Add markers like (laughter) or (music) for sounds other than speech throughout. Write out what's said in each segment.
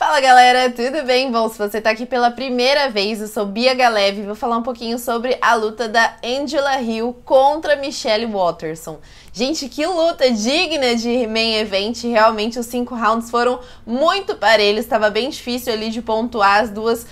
Fala galera, tudo bem? Bom, se você tá aqui pela primeira vez, eu sou Bia Galeve e vou falar um pouquinho sobre a luta da Angela Hill contra Michelle Watterson. Gente, que luta digna de main event, realmente os cinco rounds foram muito parelhos, estava bem difícil ali de pontuar as duas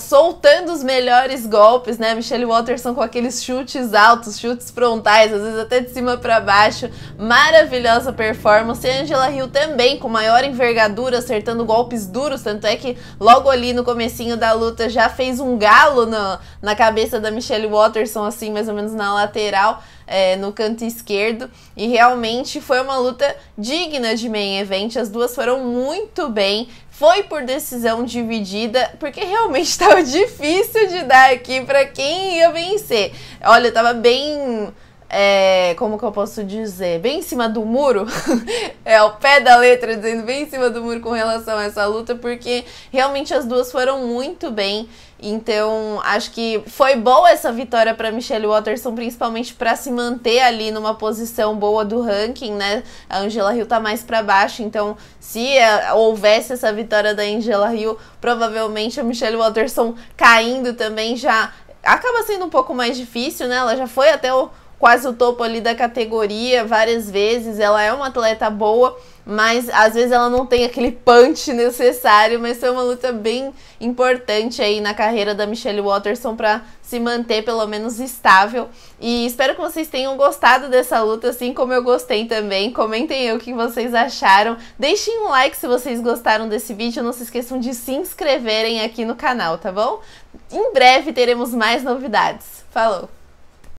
soltando os melhores golpes, né? Michelle Watterson com aqueles chutes altos, chutes frontais, às vezes até de cima para baixo. Maravilhosa performance. E Angela Hill também com maior envergadura, acertando golpes duros duros, tanto é que logo ali no comecinho da luta já fez um galo na, na cabeça da Michelle Waterson, assim, mais ou menos na lateral, é, no canto esquerdo. E realmente foi uma luta digna de main event, as duas foram muito bem, foi por decisão dividida, porque realmente estava (laughs) difícil de dar aqui para quem ia vencer. Olha, tava bem é, como que eu posso dizer, bem em cima do muro, (laughs) é ao pé da letra, dizendo bem em cima do muro com relação a essa luta, porque realmente as duas foram muito bem. Então, acho que foi boa essa vitória para Michelle Waterson, principalmente para se manter ali numa posição boa do ranking, né? A Angela Hill tá mais para baixo, então se é, houvesse essa vitória da Angela Hill, provavelmente a Michelle Waterson caindo também já acaba sendo um pouco mais difícil, né? Ela já foi até o quase o topo ali da categoria várias vezes. Ela é uma atleta boa, mas às vezes ela não tem aquele punch (laughs) necessário. Mas foi uma luta bem importante aí na carreira da Michelle Waterson para se manter pelo menos estável. E espero que vocês tenham gostado dessa luta, assim como eu gostei também. Comentem aí o que vocês acharam. Deixem um like se vocês gostaram desse vídeo. Não se esqueçam de se inscreverem aqui no canal, tá bom? Em breve teremos mais novidades. Falou!